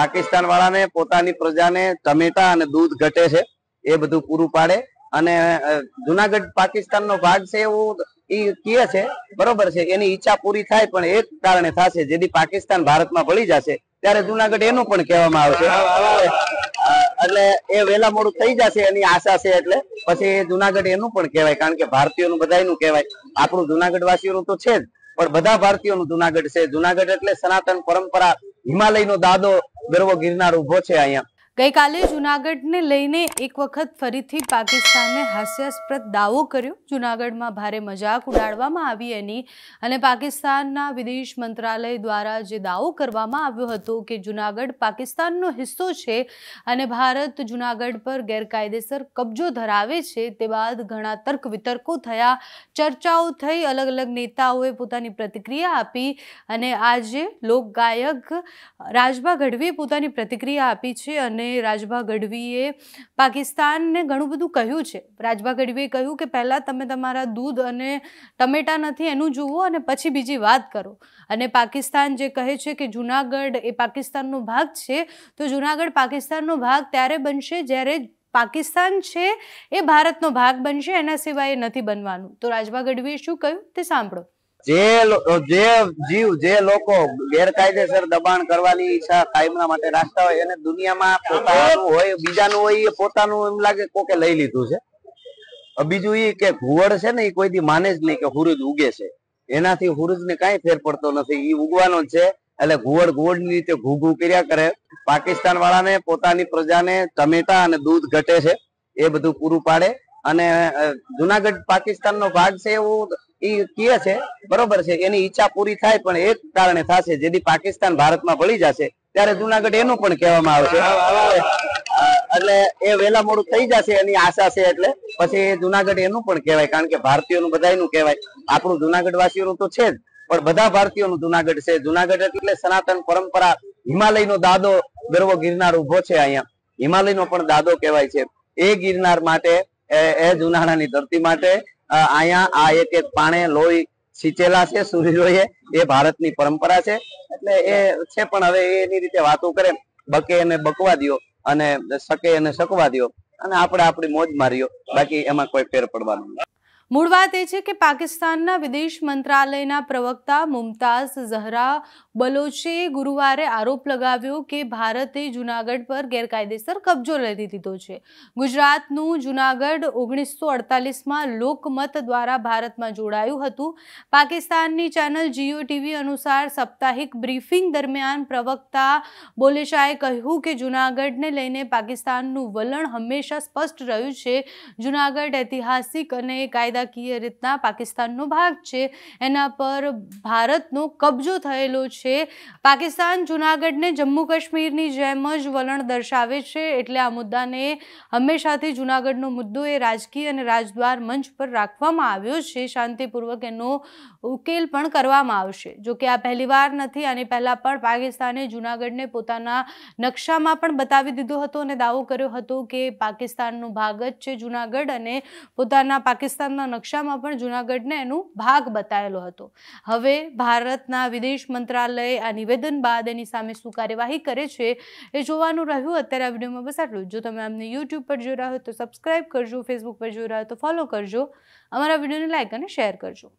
પાકિસ્તાન વાળાને પોતાની પ્રજાને ટમેટા અને દૂધ ઘટે છે એ બધું પૂરું પાડે અને જુનાગઢ પાકિસ્તાનનો ભાગ છે એવું એ કહે છે બરોબર છે એની ઈચ્છા પૂરી થાય પણ એક કારણે થશે જેથી પાકિસ્તાન ભારતમાં ભળી જશે ત્યારે જુનાગઢ એનું પણ કહેવામાં આવશે એટલે એ વેલા મોડું થઈ જશે એની આશા છે એટલે પછી જુનાગઢ એનું પણ કહેવાય કારણ કે ભારતીયોનું બધાનું કહેવાય આપણું જુનાગઢ વાસીઓનું તો છે જ પણ બધા ભારતીયોનું જુનાગઢ છે જુનાગઢ એટલે સનાતન પરંપરા હિમાલય નો દાદો ગર્વ ગિરનાર ઉભો છે અહીંયા ગઈકાલે જૂનાગઢને લઈને એક વખત ફરીથી પાકિસ્તાને હાસ્યાસ્પદ દાવો કર્યો જૂનાગઢમાં ભારે મજાક ઉડાડવામાં આવી એની અને પાકિસ્તાનના વિદેશ મંત્રાલય દ્વારા જે દાવો કરવામાં આવ્યો હતો કે જૂનાગઢ પાકિસ્તાનનો હિસ્સો છે અને ભારત જૂનાગઢ પર ગેરકાયદેસર કબજો ધરાવે છે તે બાદ ઘણા તર્ક વિતર્કો થયા ચર્ચાઓ થઈ અલગ અલગ નેતાઓએ પોતાની પ્રતિક્રિયા આપી અને આજે લોકગાયક રાજભા ગઢવીએ પોતાની પ્રતિક્રિયા આપી છે અને રાજભા ગઢવીએ પાકિસ્તાનને ઘણું બધું કહ્યું છે રાજભા ગઢવીએ કહ્યું કે પહેલાં તમે તમારા દૂધ અને ટમેટા નથી એનું જુઓ અને પછી બીજી વાત કરો અને પાકિસ્તાન જે કહે છે કે જુનાગઢ એ પાકિસ્તાનનો ભાગ છે તો જુનાગઢ પાકિસ્તાનનો ભાગ ત્યારે બનશે જ્યારે પાકિસ્તાન છે એ ભારતનો ભાગ બનશે એના સિવાય નથી બનવાનું તો રાજભા ગઢવીએ શું કહ્યું તે સાંભળો જે લોકો ગેરકાયદેસર બીજાનું હોય બીજું એ કે ઘુવડ છે ને એ કોઈથી માને જ નહીં કે હુરુજ ઉગે છે એનાથી હુરુજ ને કઈ ફેર પડતો નથી એ ઉગવાનો જ છે એટલે ઘુવડ ઘુવડ ની રીતે ઘૂઘું કર્યા કરે પાકિસ્તાન વાળાને પોતાની પ્રજાને ટમેટા અને દૂધ ઘટે છે એ બધું પૂરું પાડે અને જુનાગઢ પાકિસ્તાન નો ભાગ છે એવું કહે છે બરોબર છે એની ઈચ્છા પૂરી થાય પણ એક કારણે થશે જેથી પાકિસ્તાન ભારતમાં ભળી જશે ત્યારે જુનાગઢ એનું પણ કહેવામાં આવશે એટલે એ વેલા મોડું થઈ જશે એની આશા છે એટલે પછી એ જુનાગઢ એનું પણ કહેવાય કારણ કે ભારતીયોનું બધાનું કહેવાય આપણું જુનાગઢ વાસીઓનું તો છે જ પણ બધા ભારતીયોનું જુનાગઢ છે જુનાગઢ એટલે સનાતન પરંપરા હિમાલયનો દાદો ગર્વ ગિરનાર ઉભો છે અહીંયા હિમાલયનો પણ દાદો કહેવાય છે એ ગિરનાર માટે એ જુનાળાની ધરતી માટે અહીંયા આ એક એક પાણે લોહી સિંચેલા છે સૂર્યરોએ એ ભારતની પરંપરા છે એટલે એ છે પણ હવે એની રીતે વાતો કરે બકે એને બકવા દો અને શકે એને શકવા દો અને આપણે આપણી મોજ માર્યો બાકી એમાં કોઈ ફેર પડવાનો મૂળ વાત એ છે કે પાકિસ્તાનના વિદેશ મંત્રાલયના પ્રવક્તા મુમતાઝ ઝહરા બલોચે ગુરુવારે આરોપ લગાવ્યો કે ભારતે જૂનાગઢ પર ગેરકાયદેસર કબજો લઈ દીધો છે ગુજરાતનું જૂનાગઢ ઓગણીસો અડતાલીસમાં લોકમત દ્વારા ભારતમાં જોડાયું હતું પાકિસ્તાનની ચેનલ જીઓ ટીવી અનુસાર સાપ્તાહિક બ્રીફિંગ દરમિયાન પ્રવક્તા બોલેશાએ કહ્યું કે જૂનાગઢને લઈને પાકિસ્તાનનું વલણ હંમેશા સ્પષ્ટ રહ્યું છે જૂનાગઢ ઐતિહાસિક અને કાયદા કાયદાકીય રીતના પાકિસ્તાનનો ભાગ છે એના પર ભારતનો કબજો થયેલો છે પાકિસ્તાન જૂનાગઢને જમ્મુ કાશ્મીરની જેમ જ વલણ દર્શાવે છે એટલે આ મુદ્દાને હંમેશાથી જૂનાગઢનો મુદ્દો એ રાજકીય અને રાજદ્વાર મંચ પર રાખવામાં આવ્યો છે શાંતિપૂર્વક એનો ઉકેલ પણ કરવામાં આવશે જોકે કે આ પહેલીવાર નથી આની પહેલાં પણ પાકિસ્તાને જૂનાગઢને પોતાના નકશામાં પણ બતાવી દીધો હતો અને દાવો કર્યો હતો કે પાકિસ્તાનનો ભાગ જ છે જૂનાગઢ અને પોતાના પાકિસ્તાનના નકશામાં પણ જૂનાગઢને એનું ભાગ બતાવેલો હતો હવે ભારતના વિદેશ મંત્રાલય આ નિવેદન બાદ એની સામે શું કાર્યવાહી કરે છે એ જોવાનું રહ્યું અત્યારે આ વિડીયોમાં બસ આટલું જો તમે અમને યુટ્યુબ પર જોઈ રહ્યા હો તો સબસ્ક્રાઈબ કરજો ફેસબુક પર જોઈ રહ્યા હો તો ફોલો કરજો અમારા વિડીયોને લાઇક અને શેર કરજો